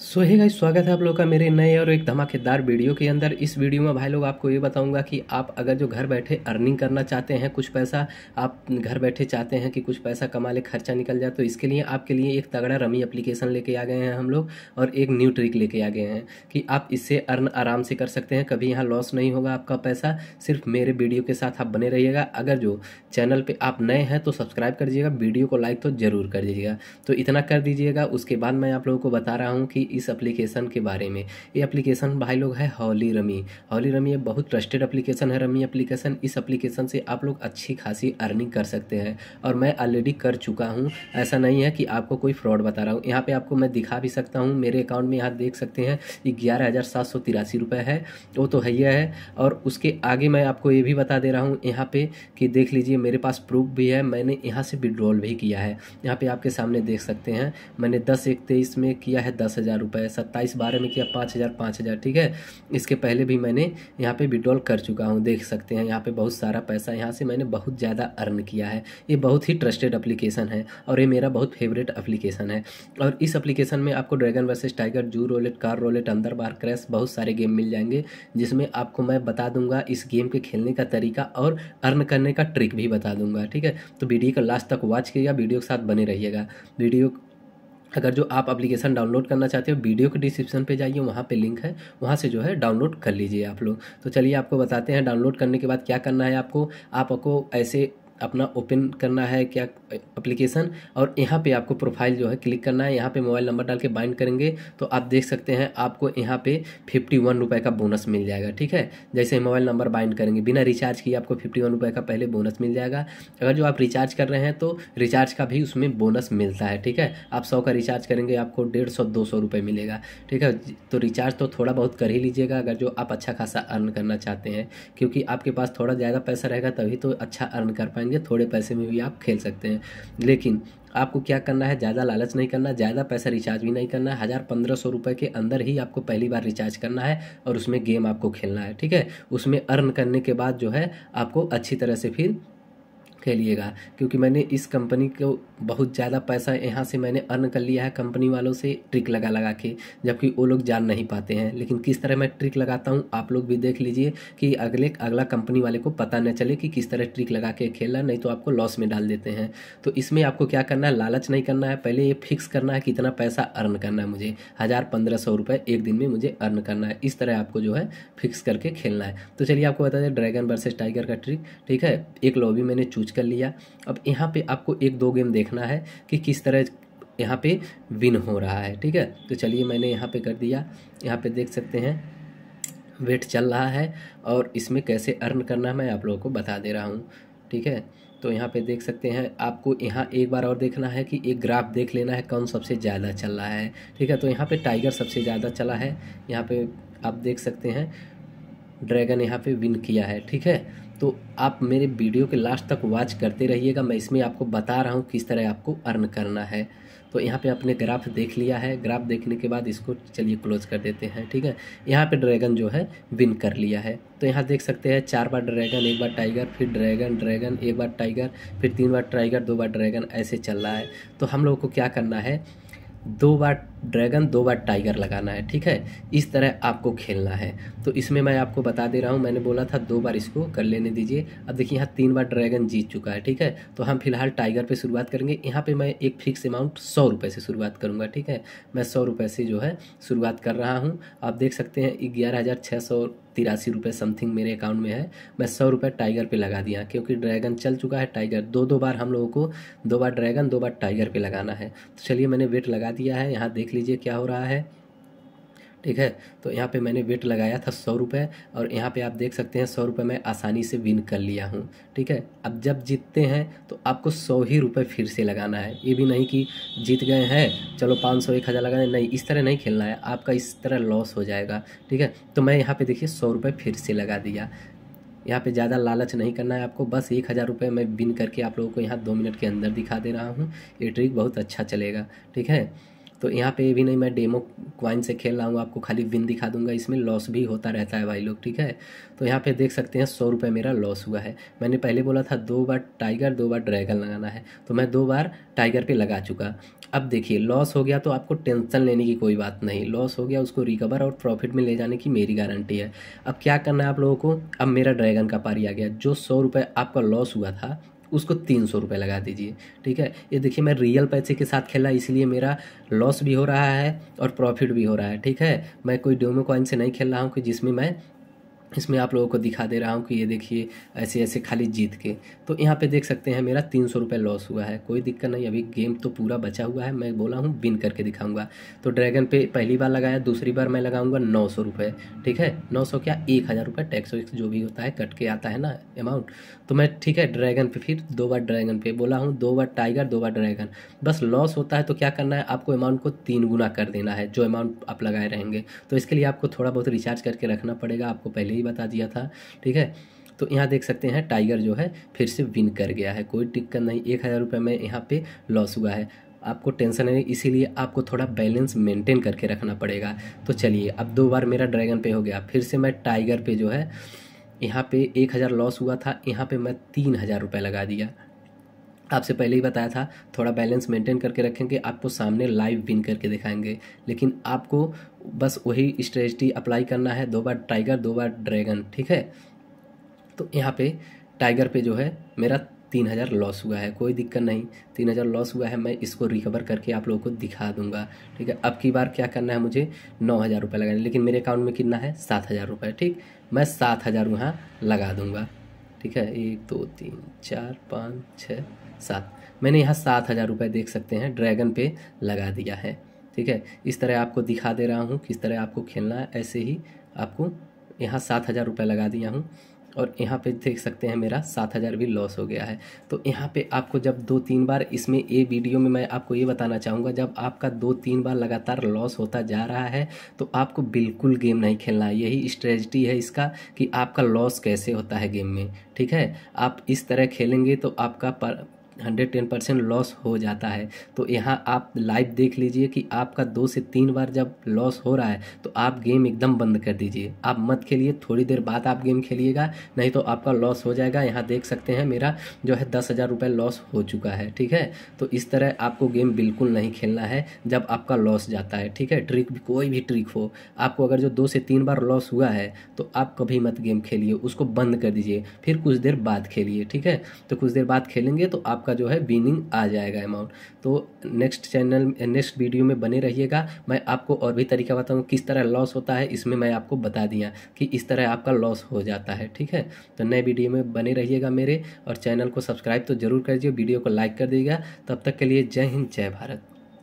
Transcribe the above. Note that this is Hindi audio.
सो है गाइस स्वागत है आप लोग का मेरे नए और एक धमाकेदार वीडियो के अंदर इस वीडियो में भाई लोग आपको ये बताऊंगा कि आप अगर जो घर बैठे अर्निंग करना चाहते हैं कुछ पैसा आप घर बैठे चाहते हैं कि कुछ पैसा कमा ले खर्चा निकल जाए तो इसके लिए आपके लिए एक तगड़ा रमी एप्लीकेशन लेके आ गए हैं हम लोग और एक न्यू ट्रिक लेके आ गए हैं कि आप इससे अर्न आराम से कर सकते हैं कभी यहाँ लॉस नहीं होगा आपका पैसा सिर्फ मेरे वीडियो के साथ आप बने रहिएगा अगर जो चैनल पर आप नए हैं तो सब्सक्राइब कर दीजिएगा वीडियो को लाइक तो ज़रूर कर दीजिएगा तो इतना कर दीजिएगा उसके बाद मैं आप लोगों को बता रहा हूँ कि थी इस एप्लीकेशन के बारे में ये एप्लीकेशन भाई लोग है हॉली रमी हॉली रमी एक बहुत ट्रस्टेड एप्लीकेशन है रमी एप्लीकेशन इस एप्लीकेशन से आप लोग अच्छी खासी अर्निंग कर सकते हैं और मैं ऑलरेडी कर चुका हूँ ऐसा नहीं है कि आपको कोई फ्रॉड बता रहा हूँ यहाँ पर आपको मैं दिखा भी सकता हूँ मेरे अकाउंट में यहाँ देख सकते हैं कि ग्यारह है वो तो है ही है और उसके आगे मैं आपको ये भी बता दे रहा हूँ यहाँ पे कि देख लीजिए मेरे पास प्रूफ भी है मैंने यहाँ से विड्रॉल भी किया है यहाँ पे आपके सामने देख सकते हैं मैंने दस एक तेईस में किया है दस हज़ार हज़ार रुपये सत्ताईस बारह में किया पाँच हज़ार पाँच हज़ार ठीक है इसके पहले भी मैंने यहाँ पे विड्रॉल कर चुका हूँ देख सकते हैं यहाँ पे बहुत सारा पैसा यहाँ से मैंने बहुत ज़्यादा अर्न किया है ये बहुत ही ट्रस्टेड अप्लीकेशन है और ये मेरा बहुत फेवरेट अप्लीकेशन है और इस अप्लीकेशन में आपको dragon versus tiger zoo roulette car roulette Andar Bahar crash बहुत सारे गेम मिल जाएंगे जिसमें आपको मैं बता दूंगा इस गेम के खेलने का तरीका और अर्न करने का ट्रिक भी बता दूंगा ठीक है तो वीडियो का लास्ट तक वॉच करिएगा वीडियो के साथ बने रहिएगा वीडियो अगर जो आप एप्लीकेशन डाउनलोड करना चाहते हो वीडियो के डिस्क्रिप्शन पे जाइए वहाँ पे लिंक है वहाँ से जो है डाउनलोड कर लीजिए आप लोग तो चलिए आपको बताते हैं डाउनलोड करने के बाद क्या करना है आपको आपको ऐसे अपना ओपन करना है क्या एप्लीकेशन और यहाँ पे आपको प्रोफाइल जो है क्लिक करना है यहाँ पे मोबाइल नंबर डाल के बाइंड करेंगे तो आप देख सकते हैं आपको यहाँ पे फिफ्टी वन रुपये का बोनस मिल जाएगा ठीक है जैसे मोबाइल नंबर बाइंड करेंगे बिना रिचार्ज किए आपको फिफ्टी वन रुपये का पहले बोनस मिल जाएगा अगर जो आप रिचार्ज कर रहे हैं तो रिचार्ज का भी उसमें बोनस मिलता है ठीक है आप सौ का रिचार्ज करेंगे आपको डेढ़ सौ दो सौ रुपये मिलेगा ठीक है तो रिचार्ज तो थोड़ा बहुत कर ही लीजिएगा अगर जो आप अच्छा खासा अर्न करना चाहते हैं क्योंकि आपके पास थोड़ा ज़्यादा पैसा रहेगा तभी तो अच्छा अर्न कर पाएंगे करेंगे थोड़े पैसे में भी आप खेल सकते हैं लेकिन आपको क्या करना है ज़्यादा लालच नहीं करना ज़्यादा पैसा रिचार्ज भी नहीं करना है हज़ार पंद्रह सौ रुपये के अंदर ही आपको पहली बार रिचार्ज करना है और उसमें गेम आपको खेलना है ठीक है उसमें अर्न करने के बाद जो है आपको अच्छी तरह से फिर खेलिएगा क्योंकि मैंने इस कंपनी को बहुत ज़्यादा पैसा यहाँ से मैंने अर्न कर लिया है कंपनी वालों से ट्रिक लगा लगा के जबकि वो लोग जान नहीं पाते हैं लेकिन किस तरह मैं ट्रिक लगाता हूँ आप लोग भी देख लीजिए कि अगले अगला कंपनी वाले को पता न चले कि किस तरह ट्रिक लगा के खेलना नहीं तो आपको लॉस में डाल देते हैं तो इसमें आपको क्या करना है लालच नहीं करना है पहले ये फिक्स करना है कि इतना पैसा अर्न करना है मुझे हज़ार पंद्रह सौ रुपये एक दिन में मुझे अर्न करना है इस तरह आपको जो है फिक्स करके खेलना है तो चलिए आपको बता दें ड्रैगन वर्सेज टाइगर का ट्रिक ठीक है एक लॉबी मैंने चूज कर लिया अब यहाँ पे आपको एक दो गेम देखना है कि किस तरह यहाँ पे विन हो रहा है ठीक है तो चलिए मैंने यहाँ पे कर दिया यहाँ पे देख सकते हैं वेट चल रहा है और इसमें कैसे अर्न करना है मैं आप लोगों को बता दे रहा हूँ ठीक है तो यहाँ पे देख सकते हैं आपको यहाँ एक बार और देखना है कि एक ग्राफ देख लेना है कौन सबसे ज़्यादा चल रहा है ठीक है तो यहाँ पे टाइगर सबसे ज़्यादा चला है यहाँ पे आप देख सकते हैं ड्रैगन यहाँ पे विन किया है ठीक है तो आप मेरे वीडियो के लास्ट तक वॉच करते रहिएगा मैं इसमें आपको बता रहा हूँ किस तरह आपको अर्न करना है तो यहाँ पे आपने ग्राफ देख लिया है ग्राफ देखने के बाद इसको चलिए क्लोज कर देते हैं ठीक है यहाँ पे ड्रैगन जो है विन कर लिया है तो यहाँ देख सकते हैं चार बार ड्रैगन एक बार टाइगर फिर ड्रैगन ड्रैगन एक बार टाइगर फिर तीन बार टाइगर दो बार ड्रैगन ऐसे चल रहा है तो हम लोगों को क्या करना है दो बार ड्रैगन दो बार टाइगर लगाना है ठीक है इस तरह आपको खेलना है तो इसमें मैं आपको बता दे रहा हूँ मैंने बोला था दो बार इसको कर लेने दीजिए अब देखिए यहाँ तीन बार ड्रैगन जीत चुका है ठीक है तो हम फिलहाल टाइगर पे शुरुआत करेंगे यहाँ पे मैं एक फिक्स अमाउंट सौ रुपये से शुरुआत करूँगा ठीक है मैं सौ रुपये से जो है शुरुआत कर रहा हूँ आप देख सकते हैं ग्यारह हज़ार छः सौ तिरासी रुपये समथिंग मेरे अकाउंट में है मैं सौ रुपये टाइगर पे लगा दिया क्योंकि ड्रैगन चल चुका है टाइगर दो दो बार हम लोगों को दो बार ड्रैगन दो बार टाइगर पे लगाना है तो चलिए मैंने वेट लगा दिया है यहाँ देख लीजिए क्या हो रहा है ठीक है तो यहाँ पे मैंने वेट लगाया था सौ रुपये और यहाँ पे आप देख सकते हैं सौ रुपये मैं आसानी से विन कर लिया हूँ ठीक है अब जब जीतते हैं तो आपको सौ ही रुपये फिर से लगाना है ये भी नहीं कि जीत गए हैं चलो पाँच सौ एक हज़ार लगाना नहीं इस तरह नहीं खेलना है आपका इस तरह लॉस हो जाएगा ठीक है तो मैं यहाँ पर देखिए सौ रुपये फिर से लगा दिया यहाँ पे ज़्यादा लालच नहीं करना है आपको बस एक हज़ार रुपये मैं बिन करके आप लोगों को यहाँ दो मिनट के अंदर दिखा दे रहा हूँ ये ट्रिक बहुत अच्छा चलेगा ठीक है तो यहाँ पे भी नहीं मैं डेमो क्वाइन से खेल रहा हूँ आपको खाली विन दिखा दूंगा इसमें लॉस भी होता रहता है भाई लोग ठीक है तो यहाँ पे देख सकते हैं सौ रुपये मेरा लॉस हुआ है मैंने पहले बोला था दो बार टाइगर दो बार ड्रैगन लगाना है तो मैं दो बार टाइगर पर लगा चुका अब देखिए लॉस हो गया तो आपको टेंशन लेने की कोई बात नहीं लॉस हो गया उसको रिकवर और प्रॉफिट में ले जाने की मेरी गारंटी है अब क्या करना है आप लोगों को अब मेरा ड्रैगन का पारी आ गया जो सौ रुपये आपका लॉस हुआ था उसको तीन सौ रुपये लगा दीजिए ठीक है ये देखिए मैं रियल पैसे के साथ खेला इसलिए मेरा लॉस भी हो रहा है और प्रॉफिट भी हो रहा है ठीक है मैं कोई डोमो कॉइन से नहीं खेल रहा हूँ कि जिसमें मैं इसमें आप लोगों को दिखा दे रहा हूँ कि ये देखिए ऐसे ऐसे खाली जीत के तो यहाँ पे देख सकते हैं मेरा तीन सौ रुपये लॉस हुआ है कोई दिक्कत नहीं अभी गेम तो पूरा बचा हुआ है मैं बोला हूँ विन करके दिखाऊंगा तो ड्रैगन पे पहली बार लगाया दूसरी बार मैं लगाऊंगा नौ सौ रुपये ठीक है नौ सौ क्या एक हज़ार रुपये टैक्स वैक्स जो भी होता है कट के आता है ना अमाउंट तो मैं ठीक है ड्रैगन पे फिर दो बार ड्रैगन पे बोला हूँ दो बार टाइगर दो बार ड्रैगन बस लॉस होता है तो क्या करना है आपको अमाउंट को तीन गुना कर देना है जो अमाउंट आप लगाए रहेंगे तो इसके लिए आपको थोड़ा बहुत रिचार्ज करके रखना पड़ेगा आपको पहले ही बता दिया था ठीक है तो यहाँ देख सकते हैं टाइगर जो है फिर से विन कर गया है कोई टिक्कत नहीं एक हज़ार रुपये में यहाँ पे लॉस हुआ है आपको टेंशन नहीं इसीलिए आपको थोड़ा बैलेंस मेंटेन करके रखना पड़ेगा तो चलिए अब दो बार मेरा ड्रैगन पे हो गया फिर से मैं टाइगर पे जो है यहाँ पे एक हज़ार लॉस हुआ था यहाँ पे मैं तीन हज़ार रुपये लगा दिया आपसे पहले ही बताया था थोड़ा बैलेंस मेंटेन करके रखेंगे आपको सामने लाइव विन करके दिखाएंगे लेकिन आपको बस वही स्ट्रेटी अप्लाई करना है दो बार टाइगर दो बार ड्रैगन ठीक है तो यहाँ पे टाइगर पे जो है मेरा तीन हज़ार लॉस हुआ है कोई दिक्कत नहीं तीन हज़ार लॉस हुआ है मैं इसको रिकवर करके आप लोगों को दिखा दूंगा ठीक है अब की बार क्या करना है मुझे नौ हज़ार रुपये लगाना लेकिन मेरे अकाउंट में कितना है सात हज़ार रुपये ठीक मैं सात हज़ार वहाँ लगा दूंगा ठीक है एक दो तीन चार पाँच छः सात मैंने यहाँ सात हज़ार रुपये देख सकते हैं ड्रैगन पे लगा दिया है ठीक है इस तरह आपको दिखा दे रहा हूँ किस तरह आपको खेलना है ऐसे ही आपको यहाँ सात हज़ार रुपये लगा दिया हूँ और यहाँ पे देख सकते हैं मेरा सात हज़ार भी लॉस हो गया है तो यहाँ पे आपको जब दो तीन बार इसमें ये वीडियो में मैं आपको ये बताना चाहूँगा जब आपका दो तीन बार लगातार लॉस होता जा रहा है तो आपको बिल्कुल गेम नहीं खेलना है यही स्ट्रेटजी है इसका कि आपका लॉस कैसे होता है गेम में ठीक है आप इस तरह खेलेंगे तो आपका पर, हंड्रेड टेन परसेंट लॉस हो जाता है तो यहाँ आप लाइव देख लीजिए कि आपका दो से तीन बार जब लॉस हो रहा है तो आप गेम एकदम बंद कर दीजिए आप मत खेलिए थोड़ी देर बाद आप गेम खेलिएगा नहीं तो आपका लॉस हो जाएगा यहाँ देख सकते हैं मेरा जो है दस हज़ार रुपये लॉस हो चुका है ठीक है तो इस तरह आपको गेम बिल्कुल नहीं खेलना है जब आपका लॉस जाता है ठीक है ट्रिक भी कोई भी ट्रिक हो आपको अगर जो दो से तीन बार लॉस हुआ है तो आप कभी मत गेम खेलिए उसको बंद कर दीजिए फिर कुछ देर बाद खेलिए ठीक है तो कुछ देर बाद खेलेंगे तो आप आपका जो है बीनिंग आ जाएगा अमाउंट तो नेक्स्ट चैनल नेक्स्ट वीडियो में बने रहिएगा मैं आपको और भी तरीका बताऊँ किस तरह लॉस होता है इसमें मैं आपको बता दिया कि इस तरह आपका लॉस हो जाता है ठीक है तो नए वीडियो में बने रहिएगा मेरे और चैनल को सब्सक्राइब तो जरूर कर वीडियो को लाइक कर दीजिएगा तब तक के लिए जय हिंद जय भारत